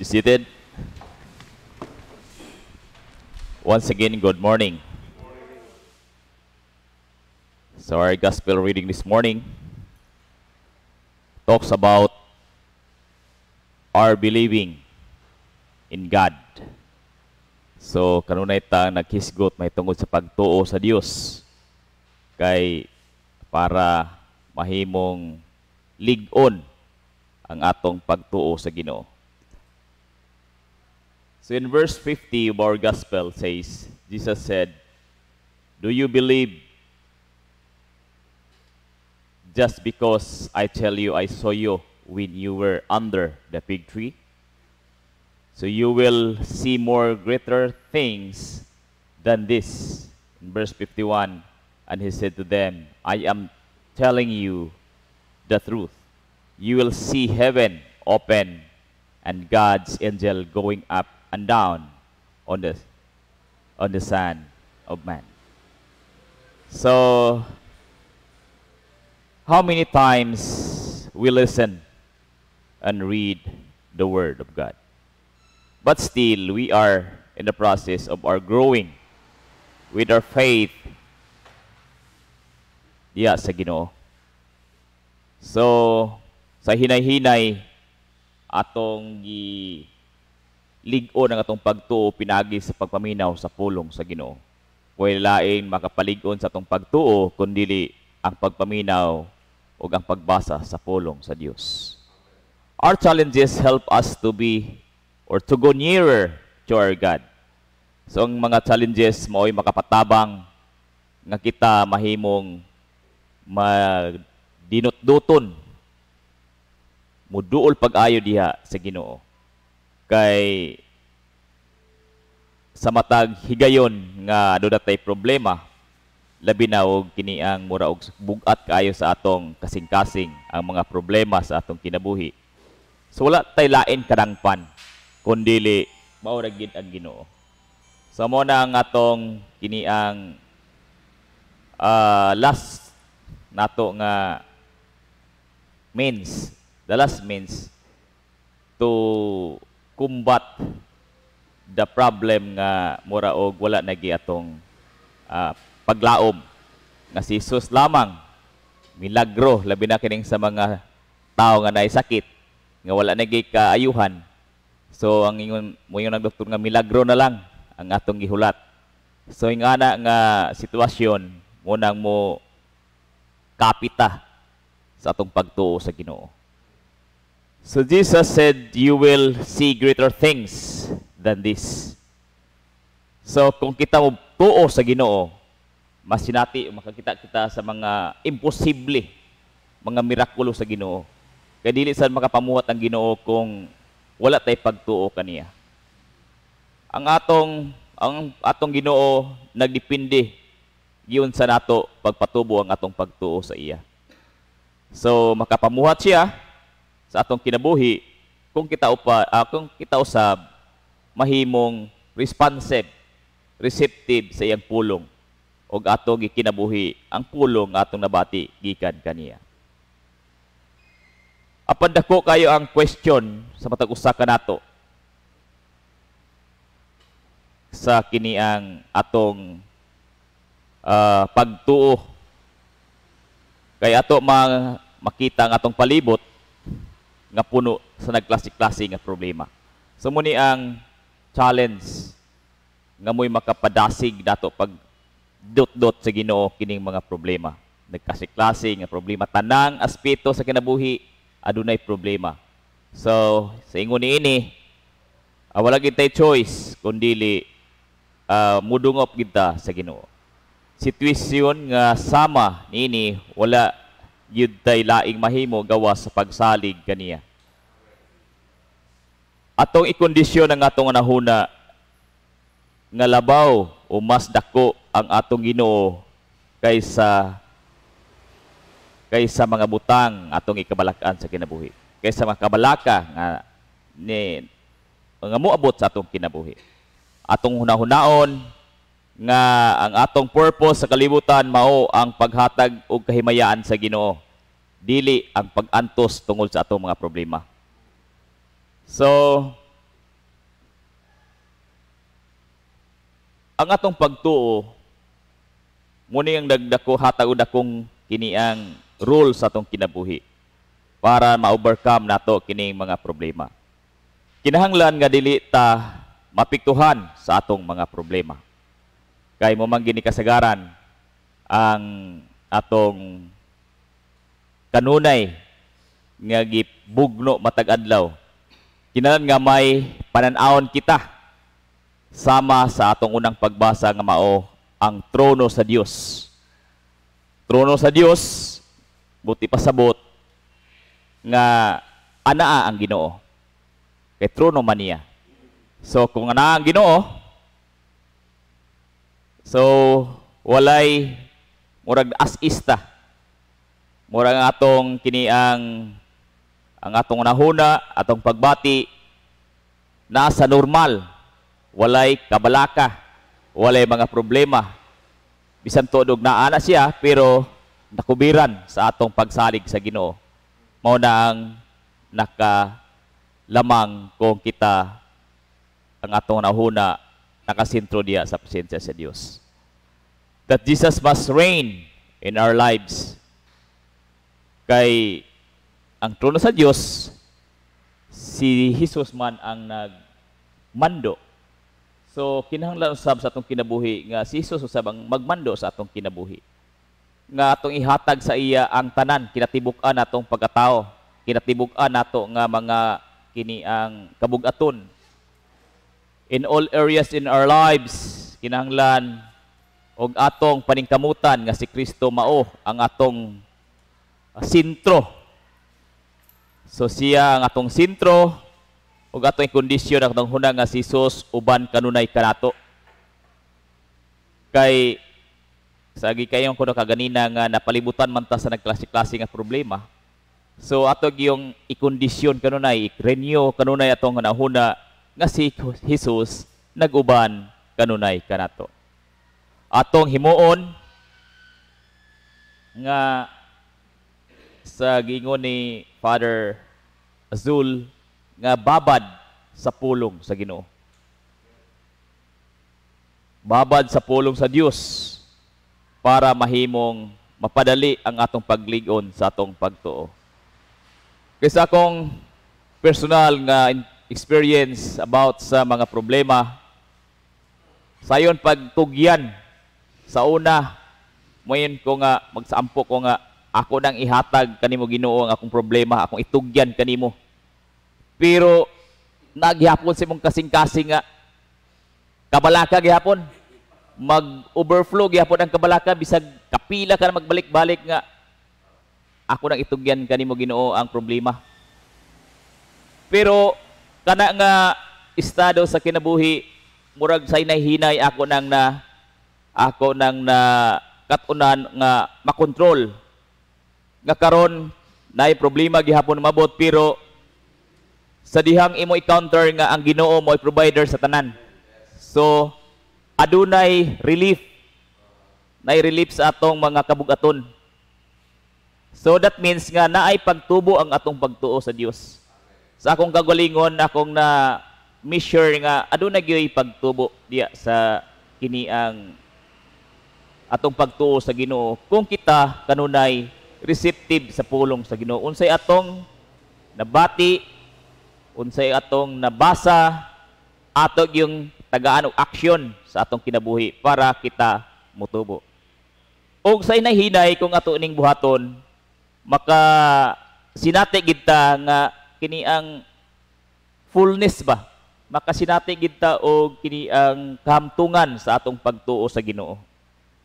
Be seated. Once again, good morning. good So our gospel reading this morning talks about our believing in God. So kanunay ta naghisgot may tungod sa pagtuo sa Dios kay para mahimong ligon ang atong pagtuo sa Ginoo. So in verse 50 of our gospel says, Jesus said, Do you believe just because I tell you I saw you when you were under the fig tree? So you will see more greater things than this. In verse 51, and he said to them, I am telling you the truth. You will see heaven open and God's angel going up and down on the, on the son of man. So, how many times we listen and read the Word of God? But still, we are in the process of our growing with our faith Yeah, sa Ginoo. So, sa hinay-hinay atong gi ligon ang atong pagtuo pinagi sa pagpaminaw sa pulong sa Ginoo. Way lain makapaligon sa atong pagtuo kundili ang pagpaminaw o ang pagbasa sa pulong sa Dios. Our challenges help us to be or to go nearer to our God. So ang mga challenges mo ay makapatabang nga kita mahimong madinot-duton muduol pag-ayo diha sa Ginoo kay sa matag higayon nga dodatay ano problema labi na og kini ang mura og bugat kaayo sa atong kasing-kasing ang mga problema sa atong kinabuhi so wala tay lain kadangpan kundili mao ra gid ang Ginoo sa so, mo na ang atong kini ang uh, last nato nga means the last means to combat the problem nga mura og wala na giatong uh, paglaom nga si Jesus lamang milagro labi na kining sa mga tao nga naay sakit nga wala na kaayuhan so ang ingon mo yung doktor nga milagro na lang ang atong gihulat so nga na nga sitwasyon mo nang mo kapita sa atong pagtuo sa Ginoo So Jesus said, you will see greater things than this. So kung kita mo tuo sa ginoo, mas sinati makakita kita sa mga imposible, mga mirakulo sa ginoo. Kaya dili saan makapamuhat ang ginoo kung wala tay pagtuo kaniya. Ang atong ang atong ginoo nagdepende giyon sa nato pagpatubo ang atong pagtuo sa iya. So makapamuhat siya sa atong kinabuhi kung kita upa uh, ah, kung kita usab mahimong responsive receptive sa iyang pulong og atong gikinabuhi ang pulong atong nabati gikan kaniya apan dako kayo ang question sa matag usa kanato sa kini ang atong uh, pagtuo kay ato ma makita ang atong palibot nga puno sa nagklase-klase nga problema. So muni ang challenge nga mo'y makapadasig dato pag dot-dot sa Ginoo kining mga problema. Nagkasiklase nga problema tanang aspeto sa kinabuhi adunay problema. So sa ingon niini uh, ah, wala gid tay choice kundili uh, ah, mudungop kita sa Ginoo. Sitwasyon nga sama niini wala yudtay laing mahimo gawa sa pagsalig kaniya. Atong ikondisyon ng atong nahuna nga labaw o mas dako ang atong Ginoo kaysa kaysa mga butang atong ikabalakan sa kinabuhi. Kaysa mga kabalaka nga ni nga moabot sa atong kinabuhi. Atong hunahunaon nga ang atong purpose sa kalibutan mao ang paghatag og kahimayaan sa Ginoo dili ang pagantos tungod sa atong mga problema so ang atong pagtuo muni ang nagdako hatag og dakong kini ang rule sa atong kinabuhi para ma-overcome nato kining mga problema kinahanglan nga dili ta mapiktuhan sa atong mga problema kay mo mumang gini kasagaran ang atong kanunay nga gibugno matag adlaw kinahanglan nga may pananawon kita sama sa atong unang pagbasa nga mao ang trono sa Dios trono sa Dios buti pasabot nga anaa ang Ginoo kay trono man niya so kung anaa ang Ginoo So, walay murag asista. Murag atong kini ang ang atong nahuna, atong pagbati nasa normal. Walay kabalaka, walay mga problema. Bisan tuod na ana siya pero nakubiran sa atong pagsalig sa Ginoo. Mao na ang naka lamang kung kita ang atong nahuna nakasintro niya sa presensya sa Diyos. That Jesus must reign in our lives. Kay ang trono sa Diyos, si Jesus man ang nagmando. So, kinahanglan usab sa atong kinabuhi nga si Jesus usab ang magmando sa atong kinabuhi. Nga atong ihatag sa iya ang tanan, kinatibuk-an atong pagkatao, kinatibuk-an nato nga mga kini ang kabugaton in all areas in our lives kinahanglan og atong paningkamutan nga si Kristo mao ang atong uh, ah, sentro so siya ang atong sentro og atong kondisyon ang hunang nga si Jesus uban kanunay kanato kay sagi kayong kuno kaganina nga napalibutan man ta sa nagklase-klase nga problema so ato yung ikondisyon kanunay i-renew kanunay atong nahuna nga si Jesus naguban kanunay kanato. Atong himuon nga sa gingon ni Father Azul nga babad sa pulong sa Ginoo. Babad sa pulong sa Dios para mahimong mapadali ang atong pagligon sa atong pagtuo. Kaysa akong personal nga experience about sa mga problema. Sayon pagtugyan sa una mayon ko nga magsaampo ko nga ako nang ihatag kanimo Ginoo ang akong problema, akong itugyan kanimo. Pero naghihapon sa mong kasing-kasing nga kabalaka gihapon mag-overflow gihapon ang kabalaka bisag kapila ka na magbalik-balik nga ako nang itugyan kanimo Ginoo ang problema. Pero kana nga estado sa kinabuhi murag say nahinay ako nang na ako nang na katunan nga makontrol nga karon nay problema gihapon mabot pero sa dihang imo i-counter nga ang Ginoo mo provider sa tanan so adunay relief nay relief sa atong mga kabugaton so that means nga naay pagtubo ang atong pagtuo sa Dios sa akong kagalingon, akong na measure nga adunay gyoy pagtubo diya sa kiniang atong pagtuo sa Ginoo kung kita kanunay receptive sa pulong sa Ginoo unsay atong nabati unsay atong nabasa ato yung tagaan og aksyon sa atong kinabuhi para kita mutubo og sa inahinay kung ato ning buhaton maka sinati gid nga kini ang fullness ba makasinati kita og kini ang kamtungan sa atong pagtuo sa Ginoo.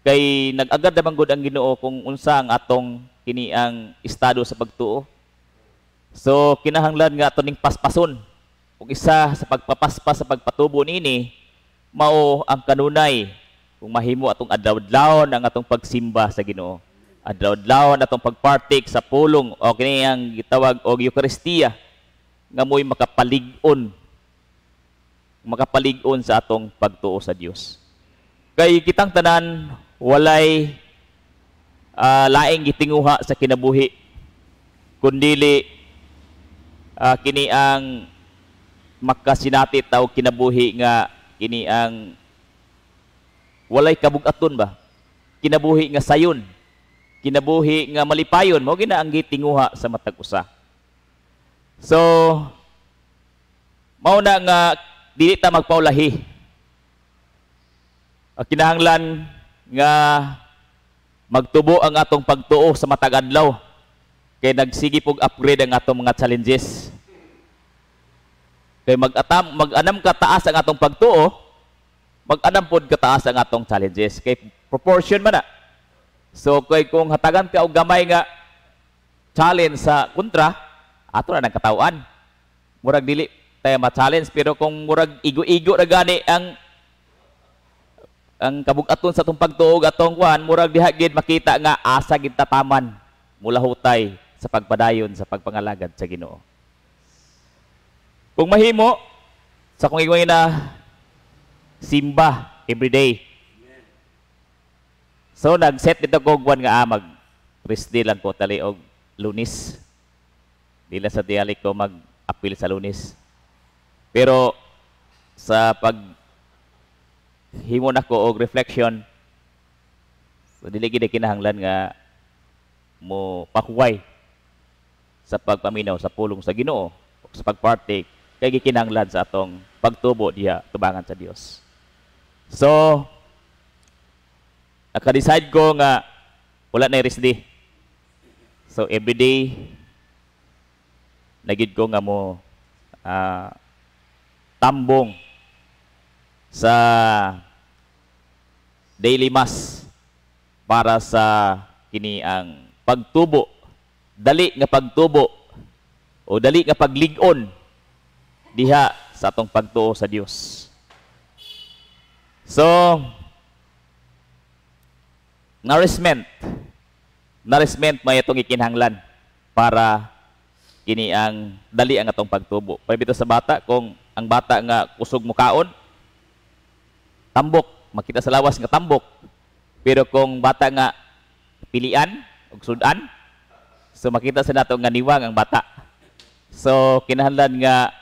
Kay nag-agad naman gud ang Ginoo kung unsa ang atong kini ang estado sa pagtuo. So kinahanglan nga ato ning paspason. og isa sa pagpapaspas sa pagpatubo nini mao ang kanunay kung mahimo atong adlaw adlaw ang atong pagsimba sa Ginoo adlaw-adlaw na pagpartik sa pulong o ang gitawag o Eucharistia nga mo'y makapalig-on makapalig-on sa atong pagtuo sa Dios. Kay kitang tanan walay uh, laing gitinguha sa kinabuhi kundili uh, ah, kini ang makasinati taw kinabuhi nga kini ang walay kabugaton ba kinabuhi nga sayon kinabuhi nga malipayon mo ginaanggit tinguha sa matag usa so mao na nga dili ta magpaulahi kinahanglan nga magtubo ang atong pagtuo sa matag adlaw kay nagsigi pug upgrade ang atong mga challenges kay mag-atam mag-anam ka taas ang atong pagtuo mag-anam pod ka taas ang atong challenges kay proportion man na So kay kung hatagan ti og gamay nga challenge sa kontra, ato na nagkatawaan. Murag dili tayo ma-challenge pero kung murag igo-igo ra gani ang ang kabug sa tumpag tuog atong kuan murag diha gid makita nga asa gid tataman mula hutay sa pagpadayon sa pagpangalagad sa Ginoo. Kung mahimo sa kung ingoy na simba every day So nag-set dito kog buwan nga amag. Ah, Prisdi lang ko tali og lunis. Dila sa dialect ko mag-apil sa lunis. Pero sa pag himo na ko og reflection, so dili gid kinahanglan nga mo pakuway sa pagpaminaw sa pulong sa Ginoo sa pagpartake kay gikinahanglan sa atong pagtubo diha tubangan sa Dios. So, naka-decide ko nga wala na rest day. So every day nagid ko nga mo uh, tambong sa daily mass para sa kini ang pagtubo dali nga pagtubo o dali nga pagligon diha sa atong pagtuo sa Dios so nourishment. Nourishment may itong ikinhanglan para kini ang dali ang atong pagtubo. Pabito sa bata kung ang bata nga kusog mo tambok, makita sa lawas nga tambok. Pero kung bata nga pilian og sudan, so makita sa nato nga niwang ang bata. So kinahanglan nga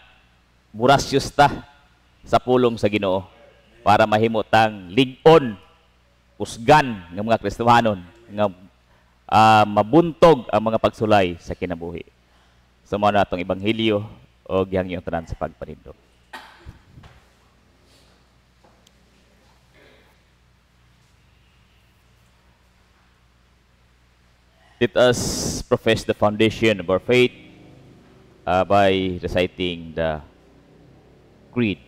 burasyos ta sa pulong sa Ginoo para mahimutang ligon usgan ng mga Kristohanon nga uh, mabuntog ang mga pagsulay sa kinabuhi. So mao na atong ebanghelyo o gihang yung tanan sa pagpanindog. Let us profess the foundation of our faith uh, by reciting the creed.